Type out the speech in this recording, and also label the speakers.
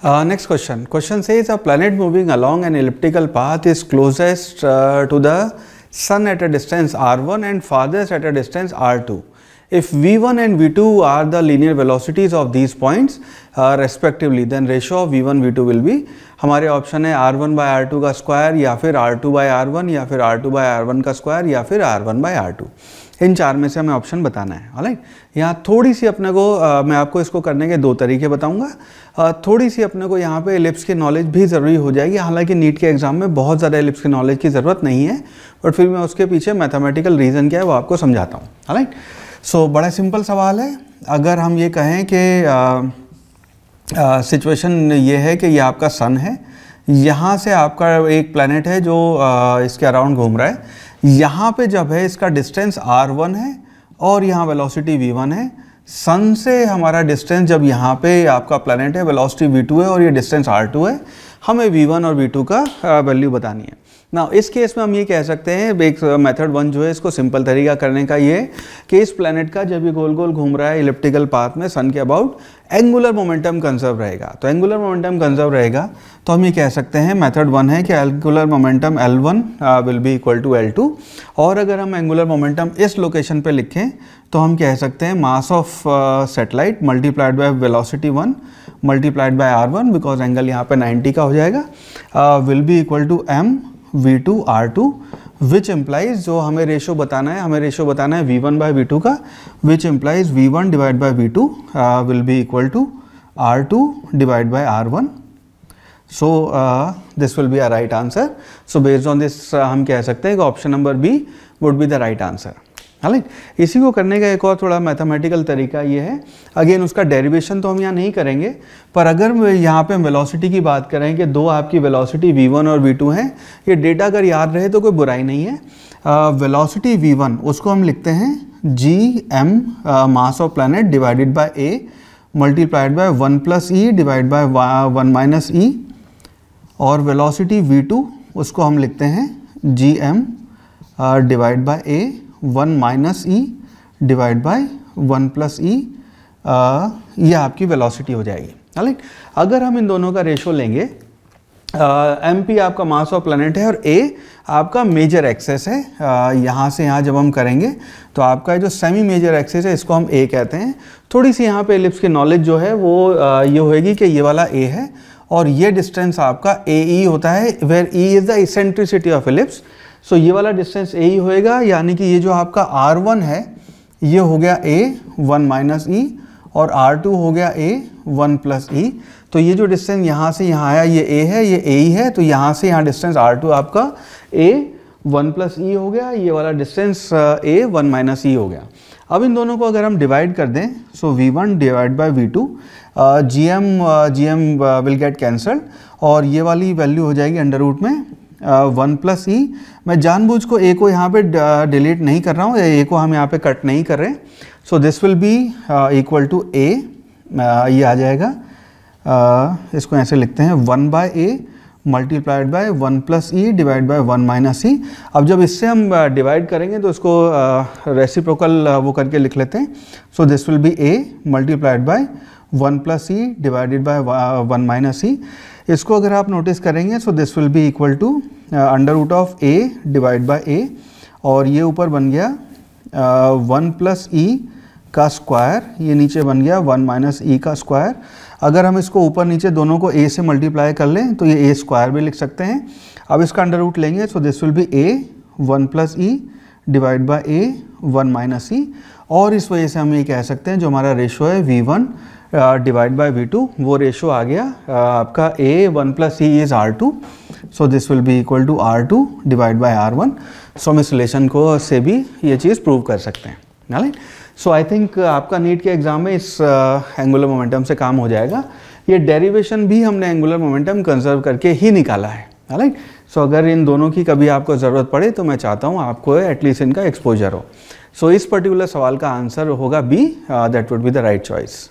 Speaker 1: Uh, next question. Question says a planet moving along an elliptical path is closest uh, to the sun at a distance r1 and farthest at a distance r2. If v1 and v2 are the linear velocities of these points uh, respectively, then ratio of v1 v2 will be हमारे option है r1 one by R का square या फिर r2 by r1 या फिर r2 by r1 का square या फिर r1 one by are in चार में से हमें ऑप्शन बताना है ऑलाइट यहाँ थोड़ी सी अपने को आ, uh, मैं आपको इसको करने के दो तरीके बताऊंगा uh, थोड़ी सी अपने को यहाँ पे एलिप्स की नॉलेज भी ज़रूरी हो जाएगी हालांकि नीट के एग्ज़ाम में बहुत ज़्यादा एलिप्स की नॉलेज की ज़रूरत नहीं है बट फिर मैं उसके पीछे मैथमेटिकल रीज़न क्या है वो आपको समझाता हूँ ऑलाइट सो so, बड़ा सिंपल सवाल है अगर हम ये कहें कि सिचुएशन ये है कि ये आपका सन है यहाँ से आपका एक प्लानट है जो आ, इसके अराउंड घूम रहा है यहाँ पे जब है इसका डिस्टेंस आर वन है और यहाँ वेलोसिटी वी वन है सन से हमारा डिस्टेंस जब यहाँ पे आपका प्लानट है वेलोसिटी वी टू है और ये डिस्टेंस आर टू है हमें वी वन और वी टू का वैल्यू बतानी है ना इस केस में हम ये कह सकते हैं एक मेथड uh, वन जो है इसको सिंपल तरीका करने का ये कि इस प्लैनेट का जब ये गोल गोल घूम रहा है इलिप्टिकल पाथ में सन के अबाउट एंगुलर मोमेंटम कंजर्व रहेगा तो एंगुलर मोमेंटम कंजर्व रहेगा तो हम ये कह सकते हैं मेथड वन है कि angular momentum L one will be equal to L two और अगर हम एंगुलर मोमेंटम इस लोकेशन पर लिखें तो हम कह सकते हैं mass of satellite multiplied by velocity one multiplied by R one because angle यहाँ पर नाइन्टी का हो जाएगा will be equal to M V two are two which implies जो हमें रेशो बताना है हमें रेशो बताना है we one by V two का which implies V one divide by we two will be equal to are two divide by are one so this will B a right answer so based on this हम कह सकते हैं कि option number B would be the right answer हालांकि इसी को करने का एक और थोड़ा मैथमेटिकल तरीका ये है अगेन उसका डेरिवेशन तो हम यहाँ नहीं करेंगे पर अगर यहाँ पे हम वेलोसिटी की बात करें कि दो आपकी वेलोसिटी v1 और v2 हैं ये डेटा अगर याद रहे तो कोई बुराई नहीं है वेलोसिटी v1 उसको हम लिखते हैं G M mass of planet divided by A multiplied by one plus E divide by one minus ई और वेलोसिटी v2 उसको हम लिखते हैं G M divide by A one minus E divide by one plus E ये आपकी velocity हो जाएगी right अगर हम इन दोनों का रेशो लेंगे एम पी आपका मास ऑफ प्लानट है और ए आपका मेजर एक्सेस है uh, यहाँ से यहाँ जब हम करेंगे तो आपका जो सेमी मेजर एक्सेस है इसको हम ए कहते हैं थोड़ी सी यहाँ पे एलिप्स की नॉलेज जो है वो uh, ये होएगी कि ये वाला ए है और ये डिस्टेंस आपका ए ई e होता है where E is the eccentricity of ellipse so so, ये वाला डिस्टेंस ए ही होएगा यानी कि ये जो आपका आर वन है ये हो गया ए वन माइनस ई और आर टू हो गया ए वन प्लस ई तो ये जो डिस्टेंस यहाँ से यहाँ आया ये ए है ये ए ही है तो यहाँ से यहाँ डिस्टेंस आर टू आपका ए वन प्लस ई हो गया ये वाला distance A one minus E हो गया अब इन दोनों को अगर हम डिवाइड कर दें so v one divide by we two G M G M will get cancelled और ये वाली वैल्यू हो जाएगी अंडर रूट में वन प्लस ई मैं जानबूझ को ए को यहाँ पे डिलीट नहीं कर रहा हूँ ए को हम यहाँ पे कट नहीं कर रहे so this will be equal to a ये आ जाएगा uh, इसको ऐसे लिखते हैं one by a multiplied by one plus E divide by one minus e अब जब इससे हम डिवाइड uh, करेंगे तो इसको रेसिप्रोकल uh, वो करके लिख लेते हैं so this will be a multiplied by one plus e divided by one minus e इसको अगर आप नोटिस करेंगे so this will be equal to under root of a divide by a और ये ऊपर बन गया वन प्लस ई का स्क्वायर ये नीचे बन गया वन माइनस ई का स्क्वायर अगर हम इसको ऊपर नीचे दोनों को ए से मल्टीप्लाई कर लें तो ये ए स्क्वायर भी लिख सकते हैं अब इसका अंडर रूट लेंगे so this will be a one plus E divide by A one minus ई और इस वजह से हम ये कह सकते हैं जो हमारा रेशो है we one divide by we two वो रेशो आ गया uh, आपका a one plus e is r two so this will be equal to are two divide by are one so हम इसलेशन को से भी ये चीज़ प्रूव कर सकते हैं नाले सो आई थिंक आपका नीट के एग्ज़ाम में इस एंगुलर uh, मोमेंटम से काम हो जाएगा ये डेरिवेशन भी हमने एंगुलर मोमेंटम कंजर्व करके ही निकाला है राइट सो so, अगर इन दोनों की कभी आपको ज़रूरत पड़े तो मैं चाहता हूँ आपको एटलीस्ट इनका एक्सपोजर हो सो so, इस पर्टिकुलर सवाल का आंसर होगा B that would be the right choice